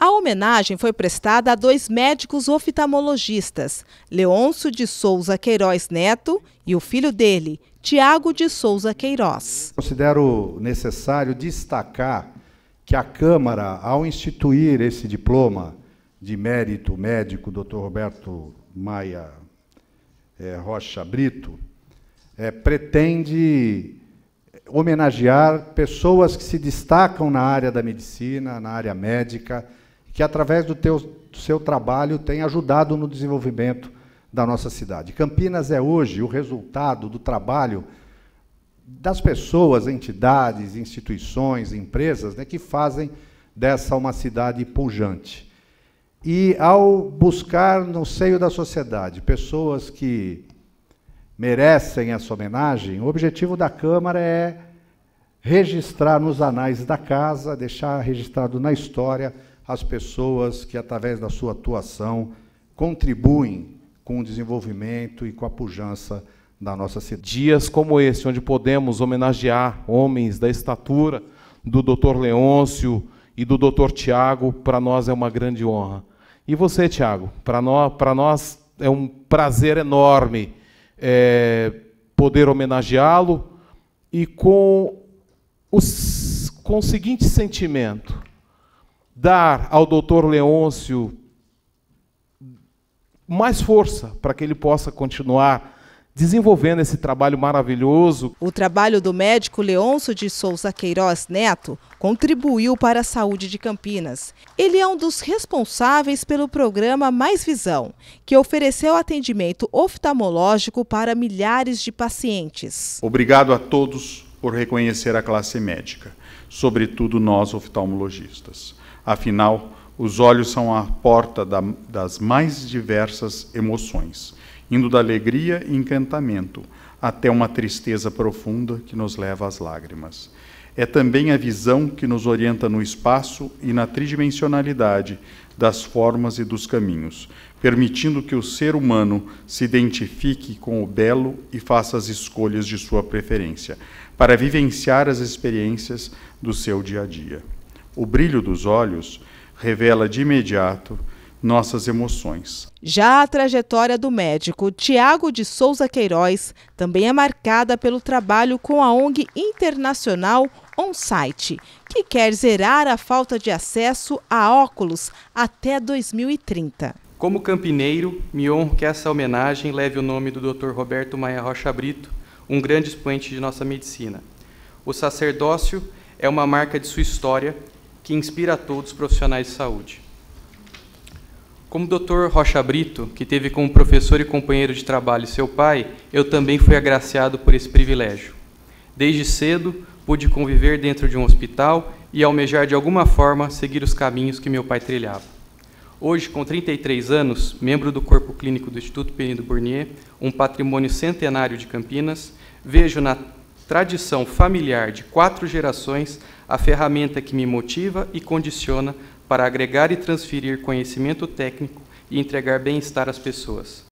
A homenagem foi prestada a dois médicos oftalmologistas, Leôncio de Souza Queiroz Neto e o filho dele, Tiago de Souza Queiroz. Considero necessário destacar que a Câmara, ao instituir esse diploma de mérito médico, Dr. Roberto Maia é, Rocha Brito, é, pretende homenagear pessoas que se destacam na área da medicina, na área médica, que através do, teu, do seu trabalho tem ajudado no desenvolvimento da nossa cidade. Campinas é hoje o resultado do trabalho das pessoas, entidades, instituições, empresas né, que fazem dessa uma cidade pujante. E ao buscar no seio da sociedade pessoas que merecem essa homenagem, o objetivo da Câmara é registrar nos anais da casa, deixar registrado na história as pessoas que, através da sua atuação, contribuem com o desenvolvimento e com a pujança da nossa cidade. Dias como esse, onde podemos homenagear homens da estatura do Dr. Leôncio e do Dr. Tiago, para nós é uma grande honra. E você, Tiago, para nós, para nós é um prazer enorme é, poder homenageá-lo e com, os, com o seguinte sentimento: dar ao doutor Leôncio mais força para que ele possa continuar desenvolvendo esse trabalho maravilhoso. O trabalho do médico Leôncio de Souza Queiroz Neto contribuiu para a saúde de Campinas. Ele é um dos responsáveis pelo programa Mais Visão, que ofereceu atendimento oftalmológico para milhares de pacientes. Obrigado a todos por reconhecer a classe médica, sobretudo nós oftalmologistas. Afinal, os olhos são a porta da, das mais diversas emoções, indo da alegria e encantamento até uma tristeza profunda que nos leva às lágrimas. É também a visão que nos orienta no espaço e na tridimensionalidade das formas e dos caminhos, permitindo que o ser humano se identifique com o belo e faça as escolhas de sua preferência, para vivenciar as experiências do seu dia a dia o brilho dos olhos revela de imediato nossas emoções. Já a trajetória do médico Tiago de Souza Queiroz também é marcada pelo trabalho com a ONG internacional OnSite, que quer zerar a falta de acesso a óculos até 2030. Como campineiro, me honro que essa homenagem leve o nome do Dr. Roberto Maia Rocha Brito, um grande expoente de nossa medicina. O sacerdócio é uma marca de sua história que inspira a todos os profissionais de saúde. Como o Dr. Rocha Brito, que teve como professor e companheiro de trabalho seu pai, eu também fui agraciado por esse privilégio. Desde cedo, pude conviver dentro de um hospital e almejar de alguma forma seguir os caminhos que meu pai trilhava. Hoje, com 33 anos, membro do corpo clínico do Instituto Penido Burnier, um patrimônio centenário de Campinas, vejo na tradição familiar de quatro gerações, a ferramenta que me motiva e condiciona para agregar e transferir conhecimento técnico e entregar bem-estar às pessoas.